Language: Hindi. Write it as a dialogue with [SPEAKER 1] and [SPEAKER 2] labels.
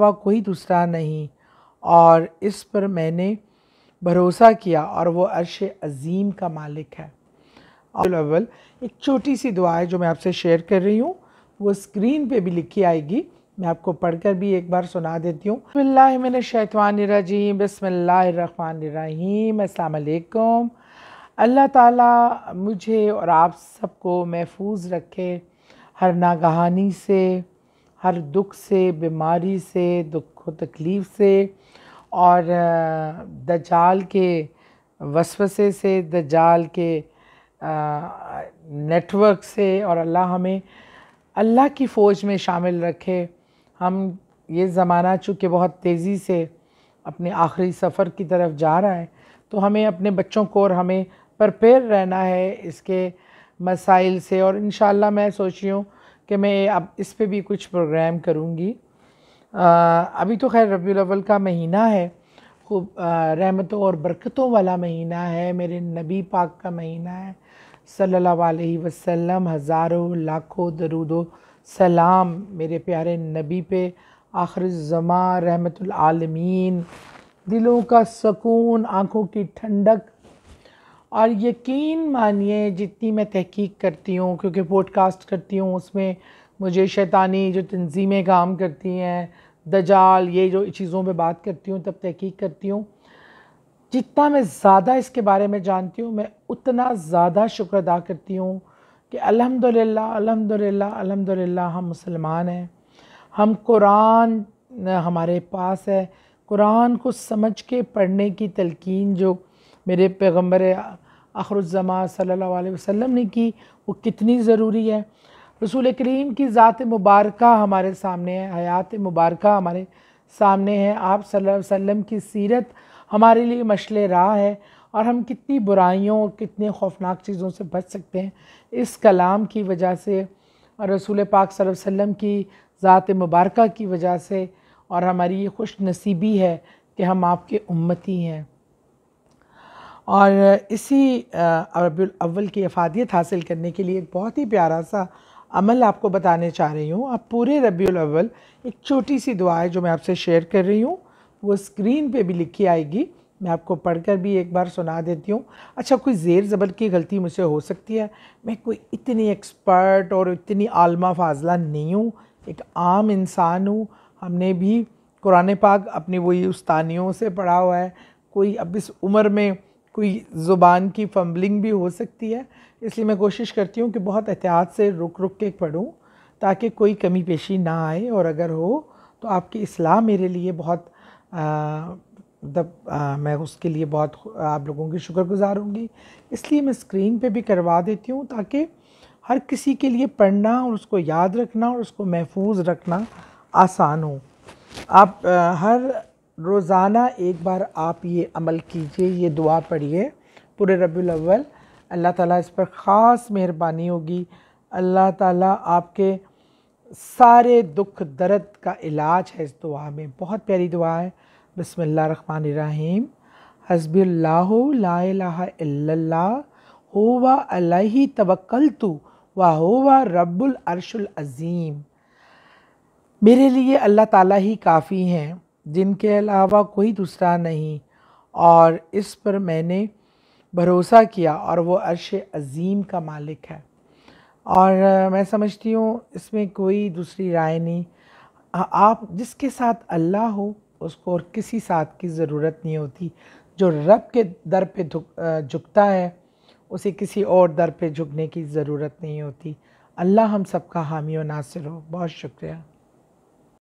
[SPEAKER 1] अलावा कोई दूसरा नहीं और इस पर मैंने भरोसा किया और वो अरश अजीम का मालिक है और अव्वल एक छोटी सी दुआ है जो मैं आपसे शेयर कर रही हूँ वो स्क्रीन पे भी लिखी आएगी मैं आपको पढ़कर भी एक बार सुना देती हूँ शैतवान रजीम बसमीम अल्लाम अल्लाह ताला मुझे और आप सबको महफूज रखे हर नागहानी से हर दुख से बीमारी से दुख तकलीफ़ से और दजाल के वसवसे से दजाल के नेटवर्क से और अल्लाह हमें अल्लाह की फ़ौज में शामिल रखे हम ये ज़माना चूँकि बहुत तेज़ी से अपने आखिरी सफ़र की तरफ जा रहा है तो हमें अपने बच्चों को और हमें प्रपेयर रहना है इसके मसाइल से और इन मैं सोच रही हूँ कि मैं अब इस पर भी कुछ प्रोग्राम करूँगी अभी तो खैर रबी रबील का महीना है खूब रहमतों और बरकतों वाला महीना है मेरे नबी पाक का महीना है सल्लल्लाहु वसम वसल्लम हज़ारों लाखों दरुदो सलाम मेरे प्यारे नबी पे आखिर ज़मा रहमतुल आलमीन दिलों का सकून आँखों की ठंडक और यकीन मानिए जितनी मैं तहकीक करती हूँ क्योंकि पॉडकास्ट करती हूँ उसमें मुझे शैतानी जो तंजीमें काम करती हैं दजाल ये जो चीज़ों पे बात करती हूँ तब तहकीक करती हूँ जितना मैं ज़्यादा इसके बारे में जानती हूँ मैं उतना ज़्यादा शुक्र अदा करती हूँ कि अल्हम्दुलिल्लाह अलहमदिल्ला हम मुसलमान हैं हम कुरान हमारे पास है कुरान को समझ के पढ़ने की तलकिन जो मेरे पैगम्बर अखरुजमा सल्ला वसम ने की वो कितनी ज़रूरी है रसूल करीम की ज़ात मुबारक हमारे सामने है हयात मुबारक हमारे सामने है आप सल्लल्लाहु अलैहि वसल्लम की सीरत हमारे लिए मशल राह है और हम कितनी बुराइयों और कितने खौफनाक चीज़ों से बच सकते हैं इस कलाम की वजह से और रसूल पाक सल्लल्लाहु अलैहि वसल्लम की ज़ात मुबारक की वजह से और हमारी ये खुश नसीबी है कि हम आपके उम्मती हैं और इसी अरबुल की अफादियत हासिल करने के लिए एक बहुत ही प्यारा सा अमल आपको बताने चाह रही हूँ आप पूरे रबी अव्वल एक छोटी सी दुआ है जो मैं आपसे शेयर कर रही हूँ वो स्क्रीन पे भी लिखी आएगी मैं आपको पढ़कर भी एक बार सुना देती हूँ अच्छा कोई ज़ेर ज़बर की गलती मुझसे हो सकती है मैं कोई इतनी एक्सपर्ट और इतनी आलमा फाजला नहीं हूँ एक आम इंसान हूँ हमने भी कुरान पाक अपनी वही उस्तानियों से पढ़ा हुआ है कोई अब इस उम्र में कोई ज़ुबान की फम्बलिंग भी हो सकती है इसलिए मैं कोशिश करती हूँ कि बहुत एहतियात से रुक रुक के पढ़ूँ ताकि कोई कमी पेशी ना आए और अगर हो तो आपकी असलाह मेरे लिए बहुत मतलब मैं उसके लिए बहुत आप लोगों की शुक्रगुजार होंगी इसलिए मैं स्क्रीन पे भी करवा देती हूँ ताकि हर किसी के लिए पढ़ना और उसको याद रखना और उसको महफूज रखना आसान हो आप आ, हर रोज़ाना एक बार आप ये अमल कीजिए ये दुआ पढ़िए पूरे रबी अव्वल अल्लाह ताला इस पर ख़ास मेहरबानी होगी अल्लाह ताला आपके सारे दुख दर्द का इलाज है इस दुआ में बहुत प्यारी दुआ है बसमिल्ल रन हसबिल्ला होवा अलही तवक्ल तो वाह वाह रब्बुल अज़ीम मेरे लिए अल्लाह ताला ही काफ़ी हैं जिनके अलावा कोई दूसरा नहीं और इस पर मैंने भरोसा किया और वो अर्श अज़ीम का मालिक है और मैं समझती हूँ इसमें कोई दूसरी राय नहीं आप जिसके साथ अल्लाह हो उसको और किसी साथ की ज़रूरत नहीं होती जो रब के दर पे झुकता है उसे किसी और दर पे झुकने की ज़रूरत नहीं होती अल्लाह हम सबका हामी व नासिर हो बहुत शुक्रिया